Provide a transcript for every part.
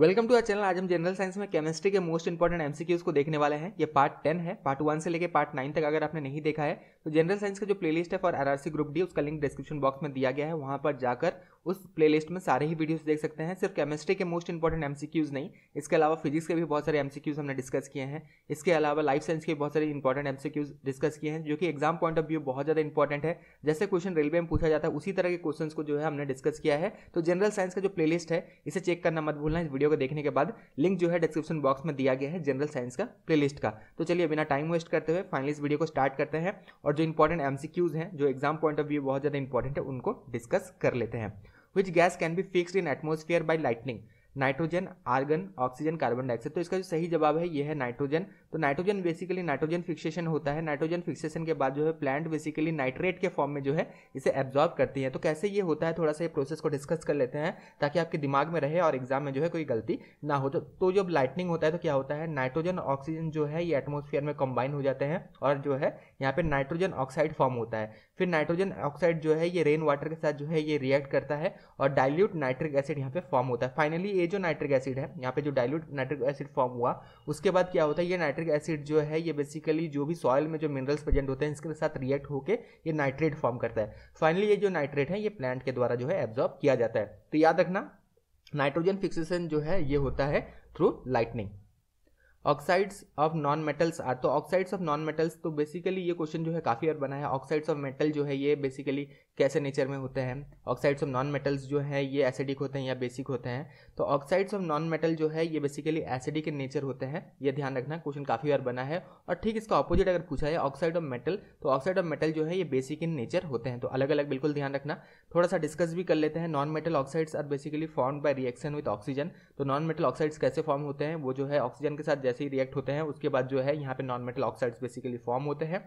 Welcome to are channel आज हम general science में केमिस्ट्री के मोस्ट इंपॉर्टेंट एमसीक्यूज को देखने वाले हैं ये पार्ट टेन है पार्ट वन से लेकर पार्ट नाइन तक अगर आपने नहीं देखा है तो जनरल साइंस का जो प्लेलिस्ट है फॉर आरआरसी ग्रुप डी उसका लिंक डिस्क्रिप्शन बॉक्स में दिया गया है वहां पर जाकर उस प्लेलिस्ट में सारे ही वीडियोस देख सकते हैं सिर्फ केमिस्ट्री के मोस्ट इंपॉर्टेंट एमसीक्यूज नहीं इसके अलावा फिजिक्स के भी बहुत सारे एमसीक्यूज हमने डिस्कस किए हैं इसके अलावा लाइफ साइंस के बहुत सारे इंपॉर्टेंट एमसीक्यूज डिस्कस किए हैं जो कि एग्जाम पॉइंट ऑफ व्यू बहुत ज़्यादा इंपॉर्टेंट है जैसे क्वेश्चन रेलवे में पूछा जाता है उसी तरह के क्वेश्चन को जो है हमने डिस्कस किया है तो जनरल साइंस का जो प्ले है इसे चेक करना मत भूलना इस वीडियो को देखने के बाद लिंक जो है डिस्क्रिप्शन बॉक्स में दिया गया है जनरल साइंस का प्ले का तो चलिए बिना टाइम वेस्ट करते हुए फाइनली इस वीडियो को स्टार्ट करते हैं और जो इंपॉर्टेंट एमसीक्यूज हैं जो एग्जाम पॉइंट ऑफ व्यू बहुत ज़्यादा इंपॉर्टेंट है उनको डिस्कस कर लेते हैं which gas can be fixed in atmosphere by lightning nitrogen argon oxygen carbon dioxide तो इसका जो सही जवाब है ये है नाइट्रोजन तो नाइट्रोजन बेसिकली नाइट्रोजन फिक्सेशन होता है नाइट्रोजन फिक्सेशन के बाद जो है प्लांट बेसिकली नाइट्रेट के फॉर्म में जो है इसे एब्जॉर्ब करती है तो कैसे ये होता है थोड़ा सा ये प्रोसेस को डिस्कस कर लेते हैं ताकि आपके दिमाग में रहे और एग्जाम में जो है कोई गलती ना हो तो, तो जब लाइटनिंग होता है तो क्या होता है नाइट्रोजन ऑक्सीजन जो है ये एटमोस्फियर में कंबाइन हो जाते हैं और जो है यहाँ पे नाइट्रोजन ऑक्साइड फॉर्म होता है फिर नाइट्रोजन ऑक्साइड जो है ये रेन वाटर के साथ जो है ये रिएक्ट करता है और डाइल्यूट नाइट्रिक एसिड यहाँ पे फॉर्म होता है फाइनली ये जो नाइट्रिक एसिड है यहाँ पे जो डाइल्यूट नाइट्रिक एसिड फॉर्म हुआ उसके बाद क्या होता है ये नाइट्रिक एसिड जो है ये बेसिकली जो भी सॉयल में जो मिनरल्स प्रेजेंट होते हैं इसके साथ रिएक्ट होकर ये नाइट्रेट फॉर्म करता है फाइनली ये जो नाइट्रेट है ये प्लांट के द्वारा जो है एब्जॉर्ब किया जाता है तो याद रखना नाइट्रोजन फिक्सेशन जो है ये होता है through lightning oxides of non metals are तो ऑक्साइड्स ऑफ नॉन मेटल्स तो बेसिकली ये क्वेश्चन जो है काफ़ी बार बना है ऑक्साइड्स ऑफ मेटल जो है ये बेसिकली कैसे नेचर में होते हैं ऑक्साइड्स ऑफ नॉन मेटल्स जो है ये एसिडिक होते हैं या बेसिक होते हैं तो ऑक्साइड्स ऑफ नॉन मेटल जो है ये बेसिकली एसिडिक इन नेचर होते हैं ये ध्यान रखना क्वेश्चन काफ़ी बार बना है और ठीक इसका ऑपोजिट अगर पूछा है ऑक्साइड ऑफ मेटल तो ऑक्साइड ऑफ मेटल जो है ये बेसिक इन नेचर होते हैं तो अलग अलग बिल्कुल ध्यान रखना थोड़ा सा डिस्कस भी कर लेते हैं non metal oxides are basically form by reaction with oxygen तो नॉन मेटल ऑक्साइड्स कैसे फॉर्म होते हैं वो जो है ऑक्सीजन के साथ जैसे ही रिएक्ट होते हैं उसके बाद जो है यहाँ पे non metal oxides basically form होते हैं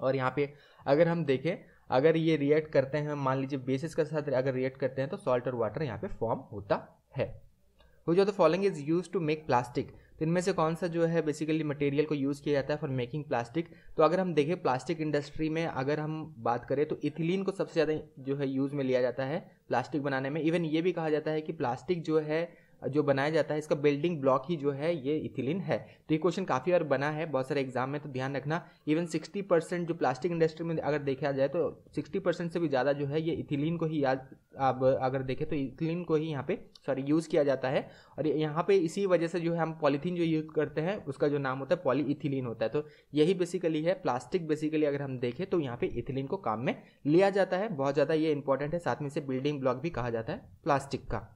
और यहाँ पे अगर हम देखें अगर ये रिएक्ट करते हैं मान लीजिए बेसिस के साथ अगर रिएक्ट करते हैं तो सॉल्ट और वाटर यहाँ पे फॉर्म होता है वो तो जो the following is use to make plastic तो इनमें से कौन सा जो है बेसिकली मटेरियल को यूज़ किया जाता है फॉर मेकिंग प्लास्टिक तो अगर हम देखें प्लास्टिक इंडस्ट्री में अगर हम बात करें तो इथिलीन को सबसे ज़्यादा जो है यूज़ में लिया जाता है प्लास्टिक बनाने में इवन ये भी कहा जाता है कि प्लास्टिक जो है जो बनाया जाता है इसका बिल्डिंग ब्लॉक ही जो है ये इथिलीन है तो ये क्वेश्चन काफ़ी बार बना है बहुत सारे एग्जाम में तो ध्यान रखना इवन 60 परसेंट जो प्लास्टिक इंडस्ट्री में अगर देखा जाए तो 60 परसेंट से भी ज़्यादा जो है ये इथिलीन को ही याद आप अगर देखें तो इथिलीन को ही यहाँ पे सॉरी यूज़ किया जाता है और यहाँ पे इसी वजह से जो है हम पॉलीथीन जो यूज़ करते हैं उसका जो नाम होता है पॉली इथिलीन होता है तो यही बेसिकली है प्लास्टिक बेसिकली अगर हम देखें तो यहाँ पे इथिलीन को काम में लिया जाता है बहुत ज़्यादा ये इंपॉर्टेंट है साथ में इसे बिल्डिंग ब्लॉक भी कहा जाता है प्लास्टिक का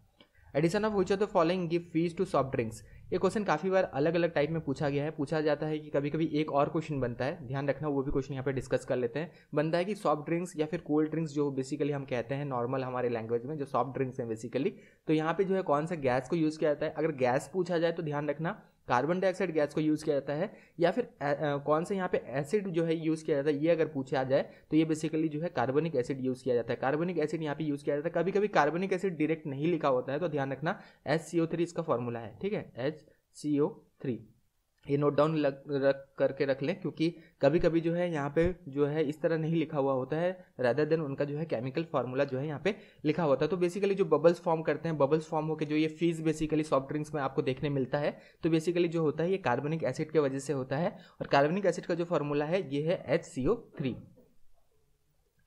addition of which of the following give fizz to soft drinks ये क्वेश्चन काफ़ी बार अलग अलग टाइप में पूछा गया है पूछा जाता है कि कभी कभी एक और क्वेश्चन बनता है ध्यान रखना वो भी क्वेश्चन यहाँ पे डिस्कस कर लेते हैं बनता है कि सॉफ्ट ड्रिंक्स या फिर कोल्ड ड्रिंक्स जो बेसिकली हम कहते हैं नॉर्मल हमारे लैंग्वेज में जो सॉफ्ट ड्रिंक्स हैं बेसिकली तो यहाँ पे जो है कौन सा गैस को यूज़ किया जाता है अगर गैस पूछा जाए तो ध्यान रखना कार्बन डाइऑक्साइड गैस को यूज़ किया जाता है या फिर आ, कौन सा यहाँ पे एसिड जो है यूज़ किया जाता है ये अगर पूछा जाए तो ये बेसिकली जो है कार्बनिक एसिड यूज़ किया जाता है कार्बनिक एसिड यहाँ पे यूज़ किया जाता है कभी कभी कार्बनिक एसिड डायरेक्ट नहीं लिखा होता है तो ध्यान रखना एच इसका फॉर्मूला है ठीक है एच सी ओ थ्री ये नोट डाउन लग रख करके रख लें क्योंकि कभी कभी जो है यहाँ पे जो है इस तरह नहीं लिखा हुआ होता है रैदर देन उनका जो है केमिकल फार्मूला जो है यहाँ पे लिखा होता है तो बेसिकली जो बबल्स फॉर्म करते हैं बबल्स फॉर्म होकर जो ये फीस बेसिकली सॉफ्ट ड्रिंक्स में आपको देखने मिलता है तो बेसिकली जो होता है ये कार्बनिक एसिड की वजह से होता है और कार्बनिक एसिड का जो फॉर्मूला है ये है H C O three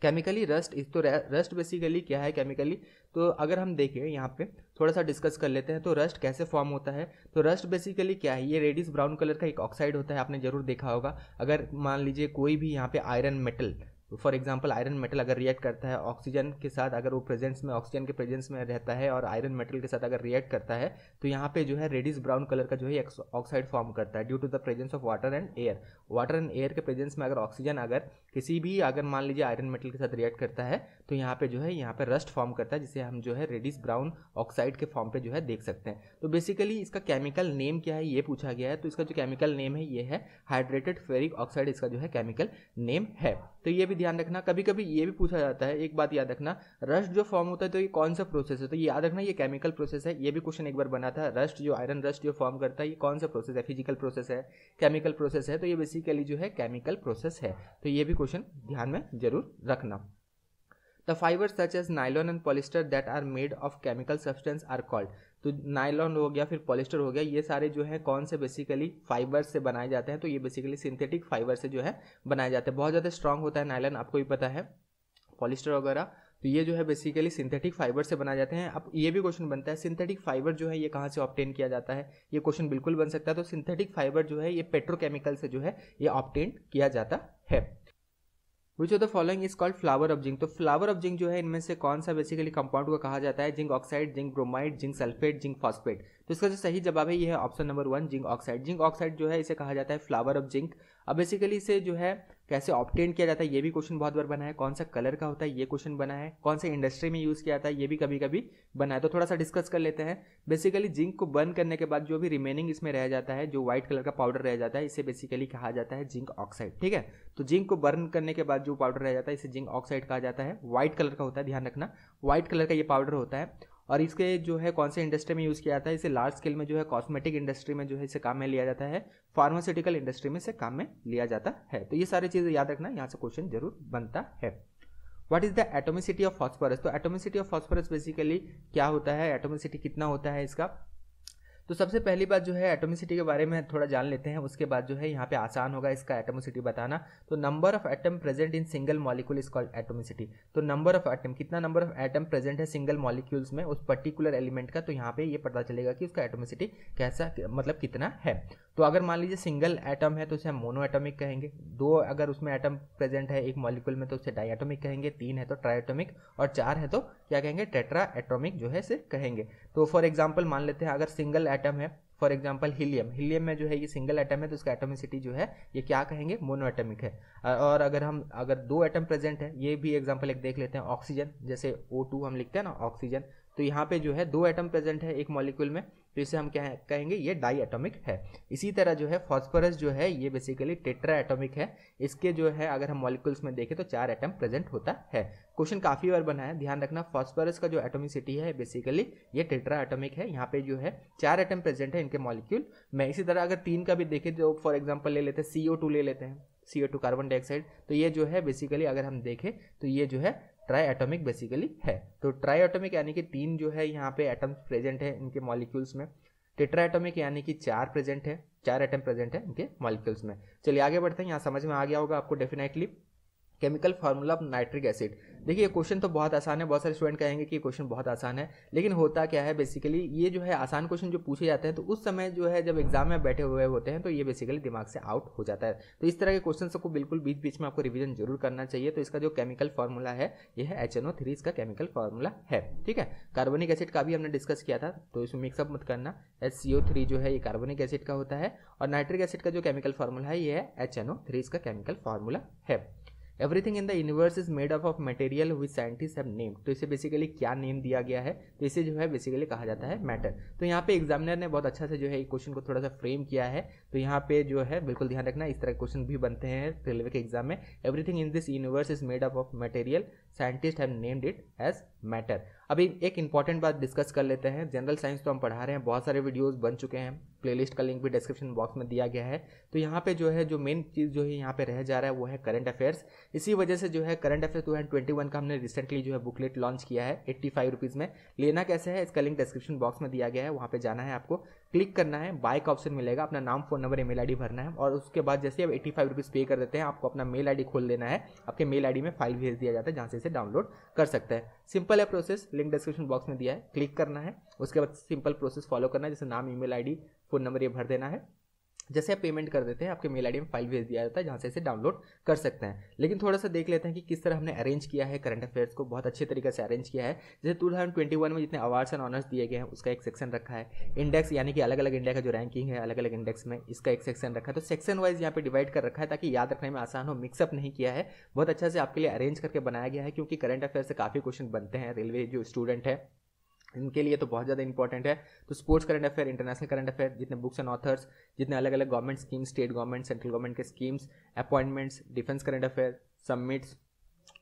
chemically rust is तो रस्ट बेसिकली क्या है केमिकली तो अगर हम देखें यहाँ पे थोड़ा सा डिस्कस कर लेते हैं तो रस्ट कैसे फॉर्म होता है तो रस्ट बेसिकली क्या है ये रेडिस ब्राउन कलर का एक ऑक्साइड होता है आपने जरूर देखा होगा अगर मान लीजिए कोई भी यहाँ पे iron metal for example iron metal अगर रिएक्ट करता है ऑक्सीजन के साथ अगर वो प्रेजेंस में ऑक्सीजन के प्रेजेंस में रहता है और आयरन मेटल के साथ अगर रिएक्ट करता है तो यहाँ पे जो है रेडिस ब्राउन कलर का जो है ऑक्साइड फॉर्म करता है due to the presence of water and air water and air के प्रेजेंस में अगर ऑक्सीजन अगर किसी भी अगर मान लीजिए आयरन मेटल के साथ रिएक्ट करता है तो यहाँ पे जो है यहाँ पे रस्ट फॉर्म करता है जिसे हम जो है रेडिस ब्राउन ऑक्साइड के फॉर्म पे जो है देख सकते हैं तो बेसिकली इसका केमिकल नेम क्या है ये पूछा गया है तो इसका जो केमिकल नेम है ये है हाइड्रेटेड फेरिक ऑक्साइड इसका जो है केमिकल नेम है तो ये भी ध्यान रखना कभी कभी ये भी पूछा जाता है एक बात याद रखना रस्ट जो फॉर्म होता है तो ये कौन सा प्रोसेस है तो ये याद रखना ये केमिकल प्रोसेस है ये भी क्वेश्चन एक बार बना था रस्ट जो आयरन रस्ट जो फॉर्म करता है ये कौन सा प्रोसेस है फिजिकल प्रोसेस है केमिकल प्रोसेस है तो ये बेसिकली जो है केमिकल प्रोसेस है तो ये भी क्वेश्चन ध्यान में जरूर रखना the fibre such as nylon and polyester that are made of chemical substance are called तो नाइलॉन हो गया फिर पॉलिस्टर हो गया ये सारे जो है कौन से बेसिकली फाइबर से बनाए जाते हैं तो ये बेसिकली सिंथेटिक फाइबर से जो है बनाए जाते हैं बहुत ज़्यादा स्ट्रांग होता है नाइलॉन आपको भी पता है पॉलिस्टर वगैरह तो ये जो है बेसिकली सिंथेटिक फाइबर से बनाए जाते हैं अब ये भी क्वेश्चन बनता है सिंथेटिक फाइबर जो है ये कहाँ से ऑप्टेन किया जाता है ये क्वेश्चन बिल्कुल बन सकता है तो सिंथेटिक फाइबर जो है ये पेट्रोकेमिकल से जो है ये ऑप्टेन किया जाता है which of the following is called flower of zinc तो फ्लावर ऑफ जिंक जो है इनमें से कौन सा बेसिकली कंपाउंड को कहा जाता है zinc oxide zinc bromide zinc sulphate zinc phosphate तो इसका जो सही जवाब है ये है option number one zinc oxide zinc oxide जो है इसे कहा जाता है फ्लावर ऑफ जिंक अब बेसिकली इसे जो है कैसे ऑप्टेन किया जाता है ये भी क्वेश्चन बहुत बार बना है कौन सा कलर का होता है ये क्वेश्चन बना है कौन सा इंडस्ट्री में यूज़ किया जाता है ये भी कभी कभी बना है तो थोड़ा सा डिस्कस कर लेते हैं बेसिकली जिंक को बर्न करने के बाद जो भी रिमेनिंग इसमें रह जाता है जो व्हाइट कलर का पाउडर रह जाता है इसे बेसिकली कहा जाता है जिंक ऑक्साइड ठीक है तो जिंक को बर्न करने के बाद जो पाउडर रह जाता है इसे जिंक ऑक्साइड कहा जाता है व्हाइट कलर का होता है ध्यान रखना व्हाइट कलर का ये पाउडर होता है और इसके जो है कौन से इंडस्ट्री में यूज़ किया जाता है इसे लार्ज स्केल में जो है कॉस्मेटिक इंडस्ट्री में जो है इसे काम में लिया जाता है फार्मास्यूटिकल इंडस्ट्री में इसे काम में लिया जाता है तो ये सारी चीज़ें याद रखना यहाँ से क्वेश्चन जरूर बनता है what is the atomicity of phosphorus तो एटोमिसिटी ऑफ फॉस्फोरस बेसिकली क्या होता है एटोमिसिटी कितना होता है इसका तो सबसे पहली बात जो है एटोमिसिटी के बारे में थोड़ा जान लेते हैं उसके बाद जो है यहाँ पे आसान होगा इसका एटोमिसिटी बताना तो number of atom present in single molecule is called atomicity तो नंबर ऑफ एटम कितना नंबर ऑफ एटम प्रेजेंट है सिंगल मॉलिक्यूल्स में उस पर्टिकुलर एलिमेंट का तो यहाँ पे ये पता चलेगा कि उसका एटोमिसिटी कैसा मतलब कितना है तो अगर मान लीजिए सिंगल एटम है तो उसे हम मोनो एटोमिक कहेंगे दो अगर उसमें एटम प्रेजेंट है एक मॉलिक्यूल में तो उसे डाइएटोमिक कहेंगे तीन है तो ट्राइटोमिक और चार है तो क्या कहेंगे टेट्रा एटोमिक जो है से कहेंगे तो फॉर एग्जाम्पल मान लेते हैं अगर सिंगल एटम है फॉर एग्जाम्पल हीलियम हीलियम में जो है ये सिंगल एटम है तो इसका एटोमिसिटी जो है ये क्या कहेंगे मोनो एटमिक है और अगर हम अगर दो एटम प्रेजेंट है ये भी एग्जाम्पल एक देख लेते हैं ऑक्सीजन जैसे ओ टू हम लिखते हैं ना ऑक्सीजन तो यहाँ पे जो है दो एटम प्रेजेंट है एक मॉलिक्यूल में तो इसे हम क्या कहेंगे ये डाई एटोमिक है इसी तरह जो है फॉस्फोरस जो है ये बेसिकली टेट्रा एटोमिक है इसके जो है अगर हम मॉलिक्यूल्स में देखें तो चार एटम प्रेजेंट होता है क्वेश्चन काफ़ी बार बना है ध्यान रखना फॉस्फोरस का जो एटोमिसिटी है बेसिकली ये टेट्रा एटोमिक है यहाँ पे जो है चार एटम प्रेजेंट है इनके मॉलिक्यूल में इसी तरह अगर तीन का भी देखें तो फॉर एग्जाम्पल ले लेते हैं सी ले लेते हैं सी कार्बन डाइऑक्साइड तो ये जो है बेसिकली अगर हम देखें तो ये जो है ट्राई एटोमिक बेसिकली है तो ट्राई एटोमिक यानी कि तीन जो है यहाँ पे एटम्स प्रेजेंट है इनके मॉलिक्यूल्स में टेट्रा एटोमिक यानी कि चार प्रेजेंट है चार एटम प्रेजेंट है इनके मॉलिक्यूल्स में चलिए आगे बढ़ते हैं यहाँ समझ में आ गया होगा आपको definitely chemical formula of nitric acid देखिए क्वेश्चन तो बहुत आसान है बहुत सारे स्टूडेंट कहेंगे कि क्वेश्चन बहुत आसान है लेकिन होता क्या है बेसिकली ये जो है आसान क्वेश्चन जो पूछे जाते हैं तो उस समय जो है जब एग्जाम में बैठे हुए होते हैं तो ये बेसिकली दिमाग से आउट हो जाता है तो इस तरह के क्वेश्चन को बिल्कुल बीच बीच में आपको रिविजन जरूर करना चाहिए तो इसका जो केमिकल फार्मूला है ये है एच एन ओ थ्री इसका केमिकल फार्मूला है ठीक है कार्बनिक एसिड का भी हमने डिस्कस किया था तो इसमें मिक्सअप मत करना एच सी ओ थ्री जो है ये कार्बनिक एसिड का होता है और नाइट्रिक एसिड का जो केमिकल फार्मूला है ये है एच एन ओ थ्री इसका केमिकल फार्मूला है everything in the universe is made up of material which scientist have name तो इसे बेसिकली क्या नेम दिया गया है तो इसे जो है बेसिकली कहा जाता है मैटर तो यहाँ पे एग्जामिनर ने बहुत अच्छा से जो है क्वेश्चन को थोड़ा सा फ्रेम किया है तो यहाँ पे जो है बिल्कुल ध्यान रखना इस तरह के क्वेश्चन भी बनते हैं रेलवे के एग्जाम में everything in this universe is made up of material scientist have named it as matter अभी एक इंपॉर्टेंट बात डिस्कस कर लेते हैं जनरल साइंस तो हम पढ़ा रहे हैं बहुत सारे वीडियोस बन चुके हैं प्लेलिस्ट का लिंक भी डिस्क्रिप्शन बॉक्स में दिया गया है तो यहाँ पे जो है जो मेन चीज़ जो है यहाँ पे रह जा रहा है वो है करंट अफेयर्स इसी वजह से जो है current affairs two twenty one का हमने रिसेंटली जो है बुकलेट लॉन्च किया है एट्टी फाइव रुपीज़ में लेना कैसे है इसका लिंक डिस्क्रिप्शन बॉक्स में दिया गया है वहाँ पर जाना है आपको क्लिक करना है बाय का ऑप्शन मिलेगा अपना नाम फोन नंबर ईमेल आईडी भरना है और उसके बाद जैसे आप एटी फाइव रुपीज़ पे कर देते हैं आपको अपना मेल आईडी खोल देना है आपके मेल आईडी में फाइल भेज दिया जाता है जहाँ से इसे डाउनलोड कर सकता है सिंपल है प्रोसेस लिंक डिस्क्रिप्शन बॉक्स में दिया है क्लिक करना है उसके बाद सिंपल प्रोसेस फॉलो करना है जैसे नाम ई मेल फोन नंबर ये भर देना है जैसे आप पेमेंट कर देते हैं आपके मेल आईडी में फाइल भेज दिया जाता है जहाँ से इसे डाउनलोड कर सकते हैं लेकिन थोड़ा सा देख लेते हैं कि किस तरह हमने अरेंज किया है करंट अफेयर्स को बहुत अच्छे तरीके से अरेंज किया है जैसे टू थाउजेंड ट्वेंटी वन में जितने अवार्ड्स एंड ऑनर्स दिए गए हैं उसका एक सेक्शन रखा है इंडेक्स यानी कि अलग अलग इंडिया का जो रैंकिंग है अलग अलग इंडेक्स में इसका एक सेक्शन रखा है तो सेक्शन वाइज यहाँ पर डिवाइड कर रखा है ताकि याद रखने में आसान हो मिक्सअप नहीं किया है बहुत अच्छा से आपके लिए अरेंज करके बनाया गया है क्योंकि करंट अफेयर से काफ़ी क्वेश्चन बनते हैं रेलवे जो स्टूडेंट है इनके लिए तो बहुत ज़्यादा इंपॉर्टेंट है तो sports current affair international current affair जितने बुक्स एंड ऑथर्स जितने अलग अलग government schemes state government central government के schemes appointments defence current affair summits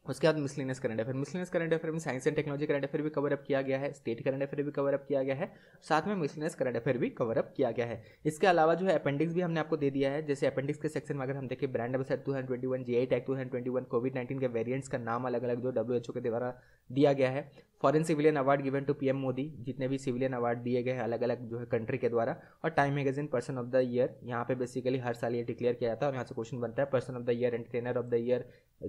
उसके बाद miscellaneous current affair miscellaneous current affair में science and technology current affair भी cover up किया गया है स्टेट करंट अफेयर भी कवरअप किया गया है साथ में मिसलिनियस करंट अफेयर भी कवरअप किया गया है इसके अलावा जो है अपेंडिक्स भी हमने आपको दे दिया है जैसे अपेंडिक्स के सेक्शन में अगर हम देखें brand ambassador two hundred twenty one G I tag two hundred twenty one covid nineteen के वेरियंट्स का नाम अलग अलग जो डब्ल्यू एच ओ के द्वारा दिया गया है foreign civilian award given to PM Modi जितने भी सिविलियन अवार्ड दिए गए हैं अलग अलग जो है कंट्री के द्वारा और Time magazine person of the year यहाँ पे बेसिकली हर साल ये डिक्लेयर किया जाता है और यहाँ से क्वेश्चन बनता है person of the year entertainer of the year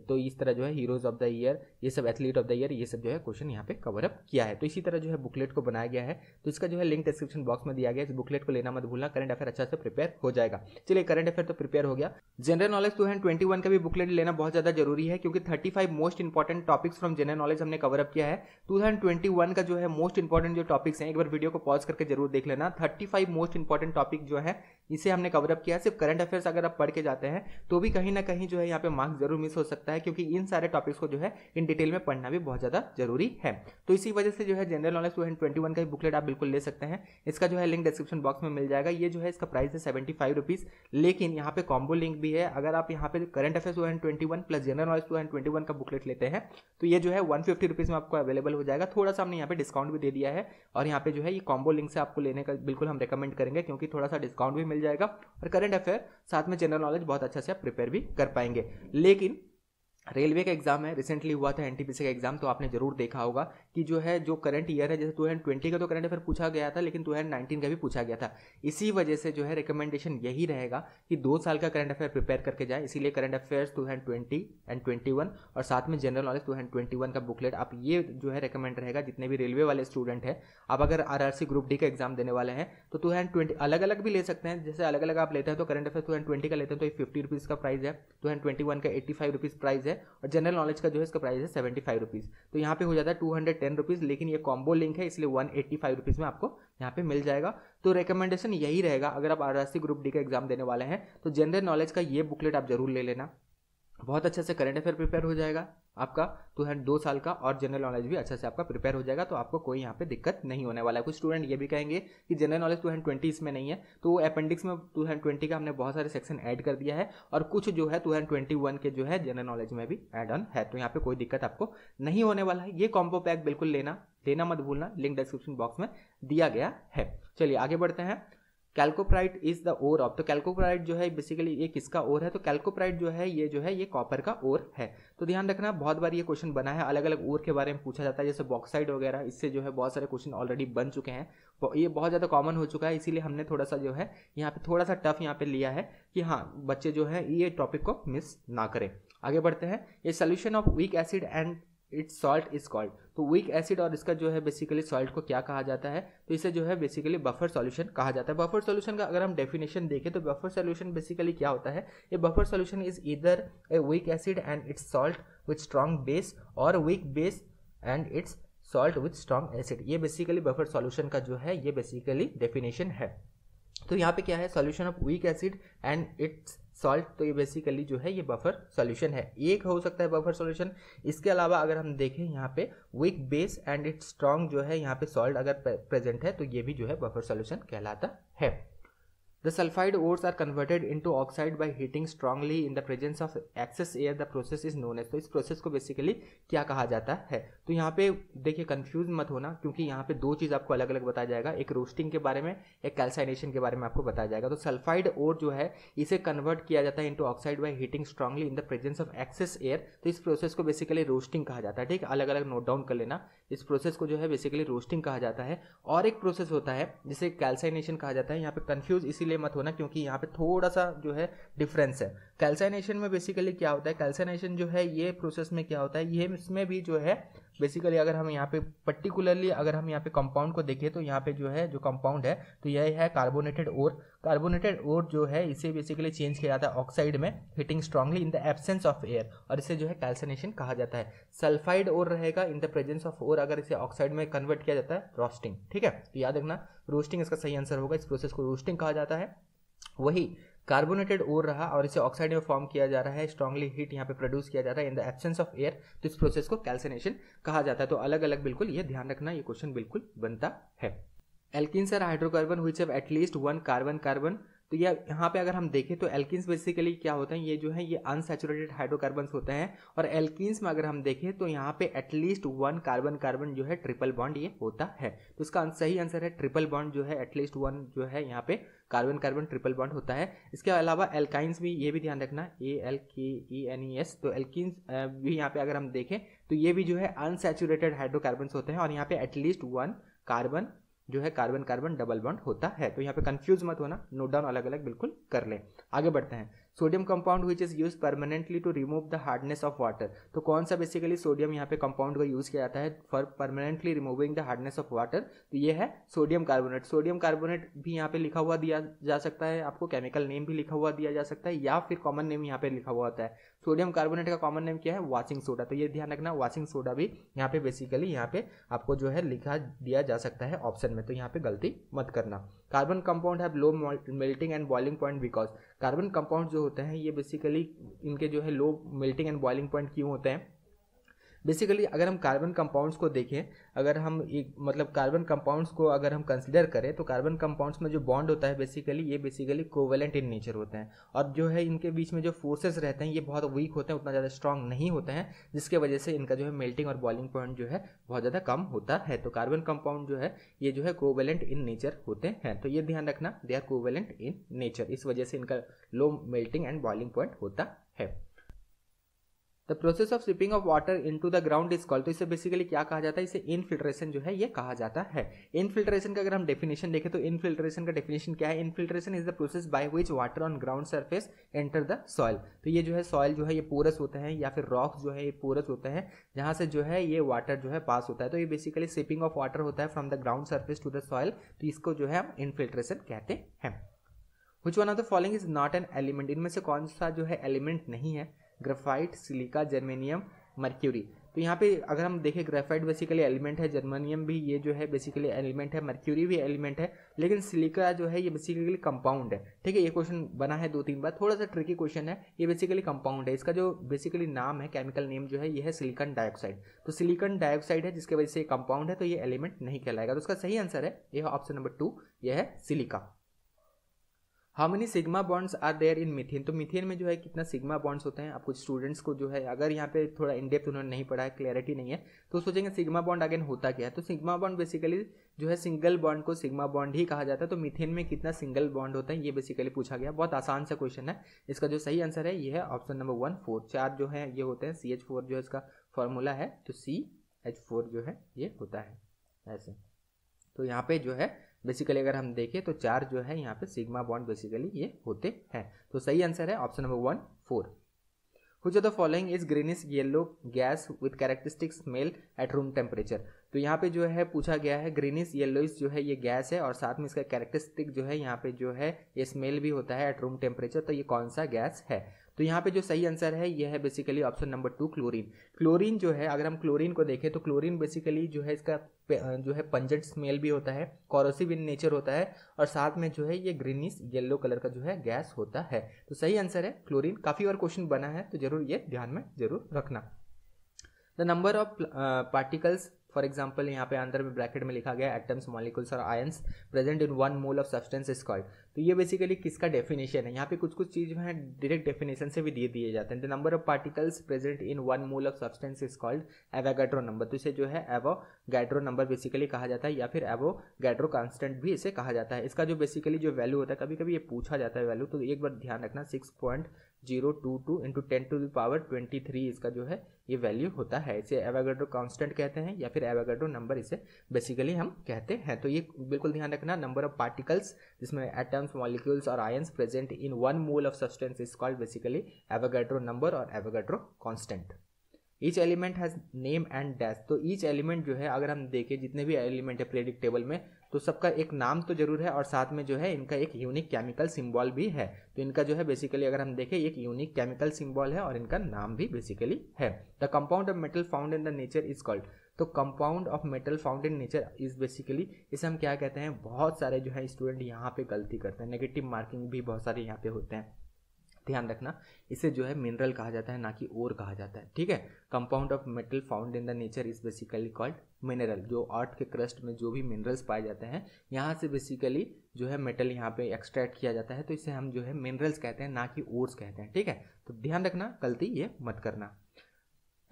तो इस तरह जो है हीरोज ऑफ द ईयर ये सब एथलीट ऑफ द ईयर ये सब जो है क्वेश्चन यहाँ पे कवर अप किया है तो इसी तरह जो है बुकलेट को बनाया गया है तो इसका जो है लिंक डिस्क्रिप्शन बॉक्स में दिया गया इस बुकलेट को लेना मत भूलना करंट अफेयर अच्छा से प्रिपेयर हो जाएगा चलिए करंट अफेयर तो प्रिपेयर हो गया general knowledge two hundred twenty one का भी बुकलेट लेना बहुत ज्यादा जरूरी है क्योंकि thirty five most important topics from general knowledge हमने कवर अप किया है टू 2021 का जो है मोस्ट इंपॉर्टेंट जो टॉपिक्स हैं एक बार वीडियो को पॉज करके जरूर देख लेना 35 मोस्ट इंपॉर्टेंट टॉपिक जो है इसे हमने कवरअप किया सिर्फ करंट अफेयर्स अगर आप पढ़ के जाते हैं तो भी कहीं ना कहीं जो है यहाँ पे मार्क्स जरूर मिस हो सकता है क्योंकि इन सारे टॉपिक्स को जो है इन डिटेल में पढ़ना भी बहुत ज़्यादा जरूरी है तो इसी वजह से जो है general knowledge two twenty one का ही बुकलेट आप बिल्कुल ले सकते हैं इसका जो है लिंक डिस्क्रिप्शन बॉक्स में मिल जाएगा ये जो है इसका प्राइस है सेवेंटी फाइव रुपीज़ लेकिन यहाँ पे कॉम्बो लिंक भी है अगर आप यहाँ पे current affairs two twenty one plus general knowledge two twenty one का बुकलेट लेते हैं तो ये जो है वन फिफ्टी में आपको अवेलेबल हो जाएगा जाएगा थोड़ा सा हमने यहाँ पे डिस्काउंट भी दे दिया है और यहाँ पे जो है ये कॉम्बो लिंक से आपको लेने का बिल्कुल हम रिकमेंड करेंगे क्योंकि थोड़ा सा डिस्काउंट भी मिल जाएगा और करंट अफेयर साथ में जनरल नॉलेज बहुत अच्छा से आप प्रिपेयर भी कर पाएंगे लेकिन रेलवे का एग्जाम है रिसेंटली हुआ था एनटीपीसी का एग्जाम तो आपने जरूर देखा होगा कि जो है जो करंट ईयर है जैसे टू हंड्रेड ट्वेंटी का तो करंट अफेयर पूछा गया था लेकिन टू हंड्रेड नाइनटीन का भी पूछा गया था इसी वजह से जो है रिकमेंडेशन यही रहेगा कि दो साल का करंट अफेयर प्रिपेयर करके जाए इसीलिए current affairs two hundred twenty and twenty one और साथ में general knowledge two hundred twenty one का बुकलेट आप ये जो है रिकमेंड रहेगा जितने भी रेलवे वाले स्टूडेंट हैं आप अगर आर ग्रुप डी का एग्जाम देने वाले हैं तो टू हंड्रेड ट्वेंटी अलग अलग भी ले सकते हैं जैसे अलग अलग आप लेते हैं तो current affair two hundred twenty का लेते हैं तो फिफ्टी रुपीज़ का प्राइस है टू हैंड ट्वेंटी वन का एट्टी फाइव रुपीज़ प्राइस है है और जनरल नॉलेज का जो है इसका प्राइस है सेवेंटी फाइव रुपीज़ तो यहाँ पे हो जाता है टू हंड्रेड टेन रुपीज़ लेकिन ये कॉम्बो लिंक है इसलिए वन एट्टी फाइव रुपीज़ में आपको यहाँ पे मिल जाएगा तो रिकमेंडेशन यही रहेगा अगर आप आर ग्रुप डी का एग्जाम देने वाले हैं तो जनरल नॉलेज का ये बुकलेट आप जरूर ले लेना बहुत अच्छे से करंट अफेयर प्रिपेयर हो जाएगा आपका टू तो हंड्रेड दो साल का और जनरल नॉलेज भी अच्छा से आपका प्रिपेयर हो जाएगा तो आपको कोई यहाँ पे दिक्कत नहीं होने वाला है कुछ स्टूडेंट ये भी कहेंगे कि general knowledge two hundred twenty इसमें नहीं है तो वो अपेंडिक्स में टू हंड्रेड ट्वेंटी का हमने बहुत सारे सेक्शन ऐड कर दिया है और कुछ जो है टू हंड्रेड ट्वेंटी वन के जो है जनरल नॉलेज में भी एड ऑन है तो यहाँ पे कोई दिक्कत आपको नहीं होने वाला है ये कॉम्बो पैक बिल्कुल लेना लेना मत भूलना लिंक डिस्क्रिप्शन बॉक्स में दिया गया है चलिए आगे बढ़ते हैं chalcopyrite is the ore of तो कैल्कोप्राइट जो है बेसिकली ये किसका ओर है तो कैल्कोप्राइट जो है ये जो है ये कॉपर का ओर है तो ध्यान रखना बहुत बार ये क्वेश्चन बना है अलग अलग ओर के बारे में पूछा जाता है जैसे बॉक्साइड वगैरह इससे जो है बहुत सारे क्वेश्चन ऑलरेडी बन चुके हैं ये बहुत ज़्यादा कॉमन हो चुका है इसीलिए हमने थोड़ा सा जो है यहाँ पे थोड़ा सा टफ यहाँ पे लिया है कि हाँ बच्चे जो है ये टॉपिक को मिस ना करें आगे बढ़ते हैं ये solution of weak acid and its salt is called तो वीक एसिड और इसका जो है बेसिकली सॉल्ट को क्या कहा जाता है तो इसे जो है बेसिकली बफर सॉल्यूशन कहा जाता है बफर सॉल्यूशन का अगर हम डेफिनेशन देखें तो बफर सॉल्यूशन बेसिकली क्या होता है ये buffer solution is either a weak acid and its salt with strong base और weak base and its salt with strong acid ये बेसिकली बफर सॉल्यूशन का जो है ये बेसिकली डेफिनेशन है तो यहाँ पे क्या है solution of weak acid and its salt तो ये बेसिकली जो है ये बफर सॉल्यूशन है एक हो सकता है बफर सॉल्यूशन इसके अलावा अगर हम देखें यहाँ पे weak base and its strong जो है यहाँ पे सॉल्ट अगर प्रेजेंट है तो ये भी जो है बफर सॉल्यूशन कहलाता है The sulfide ores are converted into oxide by heating strongly in the presence of excess air. The process is known as तो इस प्रोसेस को बेसिकली क्या कहा जाता है तो यहाँ पे देखिए कंफ्यूज मत होना क्योंकि यहाँ पे दो चीज़ आपको अलग अलग बताया जाएगा एक रोस्टिंग के बारे में एक कैल्साइनेशन के बारे में आपको बताया जाएगा तो सल्फाइड ओर जो है इसे कन्वर्ट किया जाता है into oxide by heating strongly in the presence of excess air तो इस प्रोसेस को बेसिकली रोस्टिंग कहा जाता है ठीक अलग अलग नोट डाउन कर लेना इस प्रोसेस को जो है बेसिकली रोस्टिंग कहा जाता है और एक प्रोसेस होता है जिसे कैल्साइनेशन कहा जाता है यहाँ पे कन्फ्यूज इसीलिए इसलिए मत होना क्योंकि यहाँ पे थोड़ा सा जो है डिफरेंस है कैल्साइनेशन में बेसिकली क्या होता है कैल्साइनेशन जो है ये प्रोसेस में क्या होता है ये इसमें भी जो है बेसिकली अगर हम यहाँ पे पर्टिकुलरली अगर हम यहाँ पे कंपाउंड को देखें तो यहाँ पे जो है जो कंपाउंड है तो यह है कार्बोनेटेड और कार्बोनेटेड ओर जो है इसे बेसिकली चेंज किया जाता है ऑक्साइड में heating strongly in the absence of air और इसे जो है कैल्सनेशन कहा जाता है सल्फाइड ओर रहेगा in the presence of ore अगर इसे ऑक्साइड में कन्वर्ट किया जाता है रोस्टिंग ठीक है तो याद रखना रोस्टिंग इसका सही आंसर होगा इस प्रोसेस को रोस्टिंग कहा जाता है वही कार्बोनेटेड ओर रहा और इसे ऑक्साइड में फॉर्म किया जा रहा है स्ट्रांगली हीट यहाँ पे प्रोड्यूस किया जा रहा है in the absence of air तो इस प्रोसेस को कैल्सिनेशन कहा जाता है तो अलग अलग बिल्कुल ये ध्यान रखना ये क्वेश्चन बिल्कुल बनता है alkenes are hydrocarbon which have at least one carbon carbon तो ये यहाँ पे अगर हम देखें तो एल्किन्स बेसिकली क्या होते हैं ये जो है ये अनसेचुरेटेड हाइड्रोकार्बन होते हैं और एल्किन्स में अगर हम देखें तो यहाँ पे एटलीस्ट वन कार्बन कार्बन जो है ट्रिपल बॉन्ड ये होता है तो इसका सही आंसर है ट्रिपल बॉन्ड जो है एटलीस्ट वन जो है यहाँ पे कार्बन कार्बन ट्रिपल बॉन्ड होता है इसके अलावा एल्काइंस भी ये भी ध्यान रखना A L K E N E S तो एल्किन्स भी यहाँ पे अगर हम देखें तो ये भी जो है अनसेचुरेटेड हाइड्रोकार्बन होते हैं और यहाँ पे एटलीस्ट वन कार्बन जो है कार्बन कार्बन डबल बॉन्ड होता है तो यहाँ पे कंफ्यूज मत होना नोट डाउन अलग अलग बिल्कुल कर ले आगे बढ़ते हैं sodium compound which is use permanently to remove the hardness of water तो कौन सा बेसिकली सोडियम यहाँ पे कंपाउंड का यूज़ किया जाता है for permanently removing the hardness of water तो ये है सोडियम कार्बोनेट सोडियम कार्बोनेट भी यहाँ पे लिखा हुआ दिया जा सकता है आपको केमिकल नेम भी लिखा हुआ दिया जा सकता है या फिर कॉमन नेम यहाँ पे लिखा हुआ होता है सोडियम कार्बोनेट का कॉमन नेम क्या है वाशिंग सोडा तो ये ध्यान रखना वाशिंग सोडा भी यहाँ पे बेसिकली यहाँ पे आपको जो है लिखा दिया जा सकता है ऑप्शन में तो यहाँ पे गलती मत करना carbon compound have low melting and boiling point because carbon compound जो होते हैं ये बेसिकली इनके जो है low melting and boiling point क्यों होते हैं बेसिकली अगर हम कार्बन कंपाउंड्स को देखें अगर हम एक मतलब कार्बन कंपाउंड्स को अगर हम कंसिडर करें तो कार्बन कंपाउंड्स में जो बॉन्ड होता है बेसिकली ये बेसिकली कोवेलेंट इन नेचर होते हैं और जो है इनके बीच में जो फोर्सेस रहते हैं ये बहुत वीक होते हैं उतना ज़्यादा स्ट्रांग नहीं होते हैं जिसके वजह से इनका जो है मेल्टिंग और बॉइलिंग पॉइंट जो है बहुत ज़्यादा कम होता है तो कार्बन कंपाउंड जो है ये जो है कोवेलेंट इन नेचर होते हैं तो ये ध्यान रखना they are covalent in nature इस वजह से इनका low melting and boiling point होता है the process of sweeping of water into the ground is call तो इसे बेसिकली क्या कहा जाता है इसे इनफिल्ट्रेशन जो है ये कहा जाता है इनफिल्ट्रेशन का अगर हम डेफिनेशन देखें तो इनफिल्ट्रेशन का डेफिनेशन क्या है infiltration is the process by which water on ground surface enter the soil तो ये जो है सॉइल जो है ये पोरस होता है या फिर रॉक जो है ये पोरस होता है जहाँ से जो है ये वाटर जो है पास होता है तो ये बेसिकली स्वीपिंग ऑफ वाटर होता है from the ground surface to the soil तो इसको जो है हम इनफिल्ट्रेशन कहते हैं which one of the following is not an element इनमें से कौन सा जो है एलिमेंट नहीं है ग्रेफाइट सिलिका जर्मेनियम मर्क्यूरी तो यहाँ पे अगर हम देखें ग्रेफाइट बेसिकली एलिमेंट है जर्मेनियम भी ये जो है बेसिकली एलिमेंट है मर्क्यूरी भी एलिमेंट है लेकिन सिलिका जो है ये बेसिकली कंपाउंड है ठीक है ये क्वेश्चन बना है दो तीन बार थोड़ा सा ट्रिकी क्वेश्चन है ये बेसिकली कंपाउंड है इसका जो बेसिकली नाम है केमिकल नेम जो है ये है सिलिकन डाइऑक्साइड तो सिलिकन डाइऑक्साइड है जिसकी वजह से कंपाउंड है तो ये एलिमेंट नहीं कहलाएगा तो उसका सही आंसर है यह ऑप्शन नंबर टू यह है silica how many sigma bonds are there in methane तो मिथेन में जो है कितना सिग्मा बॉन्ड्स होते हैं आपको स्टूडेंट्स को जो है अगर यहाँ पे थोड़ा इनडेप्थ उन्होंने नहीं पढ़ा है क्लैरिटी नहीं है तो सोचेंगे सिग्मा बॉन्ड अगेन होता क्या है तो सिग्मा बॉन्ड बेसिकली जो है सिंगल बॉन्ड को सिग्मा बॉन्ड ही कहा जाता है तो मिथेन में कितना सिंगल बॉन्ड होता है ये बेसिकली पूछा गया बहुत आसान सा क्वेश्चन है इसका जो सही आंसर है ये है ऑप्शन नंबर वन फोर चार जो है ये होते हैं सी एच फोर जो है इसका फॉर्मूला है तो सी एच फोर जो है ये होता है ऐसे तो यहाँ पे जो है बेसिकली अगर हम देखें तो चार जो है यहाँ पे सिग्मा बॉन्ड बेसिकली ये होते हैं तो सही आंसर है option number one for which the following is greenish yellow gas with characteristic smell at room temperature तो यहाँ पे जो है पूछा गया है ग्रीनिश येलोइस जो है ये गैस है और साथ में इसका कैरेक्टरिस्टिक जो है यहाँ पे जो है ये स्मेल भी होता है एट रूम टेम्परेचर तो ये कौन सा गैस है तो यहाँ पे जो सही आंसर है यह है basically option number two chlorine chlorine जो है अगर हम क्लोरीन को देखें तो क्लोरीन बेसिकली जो है इसका जो है पंजेंट स्मेल भी होता है कॉरोसिव इन नेचर होता है और साथ में जो है ये ग्रीनिश येलो कलर का जो है गैस होता है तो सही आंसर है क्लोरीन काफ़ी और क्वेश्चन बना है तो जरूर ये ध्यान में जरूर रखना the number of particles for example यहाँ पे अंदर में ब्रैकेट में लिखा गया एटम्स मॉलिकुल्स और ions present in one mole of substance is called तो ये बेसिकली किसका डेफिनेशन है यहाँ पे कुछ कुछ चीज में डायरेक्ट डेफिनेशन से भी दिए दिए जाते हैं the number of particles present in one mole of substance is called Avogadro number तो इसे जो है एवो गैड्रो नंबर बेसिकली कहा जाता है या फिर एवो गैड्रो कॉन्स्टेंट भी इसे कहा जाता है इसका जो बेसिकली जो वैल्यू होता है कभी कभी ये पूछा जाता है वैल्यू तो एक बार ध्यान रखना six point zero two two into ten to the power twenty three इसका जो है ये वैल्यू होता है इसे एवागेड्रो कांस्टेंट कहते हैं या फिर एवागेड्रो नंबर इसे बेसिकली हम कहते हैं तो ये बिल्कुल ध्यान रखना नंबर ऑफ पार्टिकल्स जिसमें एटम्स मॉलिक्यूल्स और ions present in one mole of substance is called basically Avogadro number और Avogadro constant each element has name and dash तो ईच एलिमेंट जो है अगर हम देखें जितने भी एलिमेंट है प्रेडिक्टेबल में तो सबका एक नाम तो जरूर है और साथ में जो है इनका एक यूनिक केमिकल सिम्बॉल भी है तो इनका जो है बेसिकली अगर हम देखें एक यूनिक केमिकल सिम्बॉल है और इनका नाम भी बेसिकली है the compound of metal found in the nature is called तो compound of metal found in nature is basically इसे हम क्या कहते हैं बहुत सारे जो है स्टूडेंट यहाँ पे गलती करते हैं नेगेटिव मार्किंग भी बहुत सारे यहाँ पे होते हैं ध्यान रखना इसे जो है मिनरल कहा जाता है ना कि ओर कहा जाता है ठीक है compound of metal found in the nature is basically called mineral जो अर्थ के क्रस्ट में जो भी मिनरल्स पाए जाते हैं यहाँ से बेसिकली जो है मेटल यहाँ पे एक्सट्रैक्ट किया जाता है तो इसे हम जो है मिनरल्स कहते हैं ना कि ओर्स कहते हैं ठीक है तो ध्यान रखना गलती ये मत करना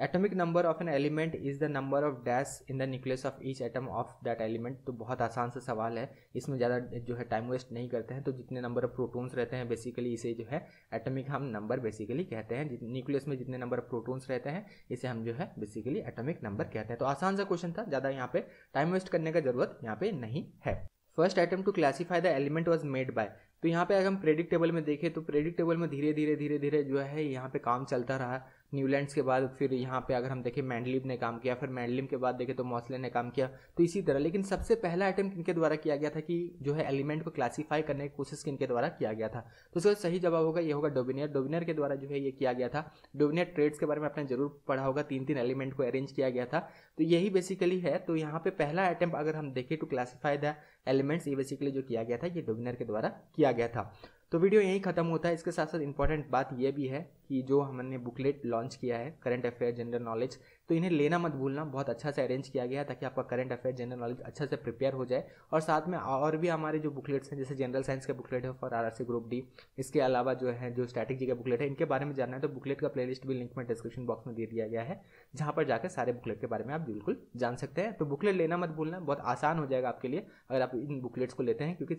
atomic number of an element is the number of dash in the nucleus of each atom of that element तो बहुत आसान सा सवाल है इसमें ज़्यादा जो है टाइम वेस्ट नहीं करते हैं तो जितने नंबर ऑफ प्रोटॉन्स रहते हैं बेसिकली इसे जो है एटॉमिक हम नंबर बेसिकली कहते हैं न्यूक्लियस में जितने नंबर ऑफ प्रोटॉन्स रहते हैं इसे हम जो है बेसिकली एटॉमिक नंबर कहते हैं तो आसान सा क्वेश्चन था ज़्यादा यहाँ पे टाइम वेस्ट करने का जरूरत यहाँ पे नहीं है first attempt to classify the element was made by तो यहाँ पे अगर हम प्रेडिक्टेबल में देखें तो प्रेडिक्टेबल में धीरे धीरे धीरे धीरे जो है यहाँ पे काम चलता रहा न्यूलैंड्स के बाद फिर यहाँ पे अगर हम देखें मैंडलिब ने काम किया फिर मैंडलिम के बाद देखें तो मौसले ने काम किया तो इसी तरह लेकिन सबसे पहला अटैम्प्ट इनके द्वारा किया गया था कि जो है एलिमेंट को क्लासीफाई करने की कोशिश इनके द्वारा किया गया था तो उसका सही जवाब होगा ये होगा डोबिनियर डोबिनियर के द्वारा जो है ये किया गया था डोबिनियर ट्रेड्स के बारे में आपने जरूर पढ़ा होगा तीन तीन एलिमेंट को अरेंज किया गया था तो यही बेसिकली है तो यहाँ पे पहला अटैम्प्ट अगर हम देखें टू क्लासीफाई द एलिमेंट्स ये बेसिकली जो किया गया था ये डोबिनियर के द्वारा किया गया था तो वीडियो यहीं ख़त्म होता है इसके साथ साथ इंपॉर्टेंट बात यह भी है कि जो हमने बुकलेट लॉन्च किया है करंट अफेयर जनरल नॉलेज तो इन्हें लेना मत भूलना बहुत अच्छा से अरेंज किया गया है ताकि आपका करंट अफेयर जनरल नॉलेज अच्छा से प्रिपेयर हो जाए और साथ में और भी हमारे जो बुकलेट्स हैं जैसे जनरल साइंस का बुकलेट है फॉर आर ग्रुप डी इसके अलावा जो है जो स्टैटिक जी का बुकलेट है इनके बारे में जानना है तो बुकलेट का प्लेलिस्ट भी लिंक में डिस्क्रिप्शन बॉक्स में दे दिया गया है जहाँ पर जाकर सारे बुकलेट के बारे में आप बिल्कुल जान सकते हैं तो बुकलेट लेना मत भूलना बहुत आसान हो जाएगा आपके लिए अगर आप इन बुकलेट्स को लेते हैं क्योंकि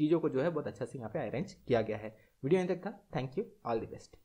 चीज़ों को जो है बहुत अच्छा से यहाँ पे अरेंज किया गया है वीडियो यहीं तक था thank you all the best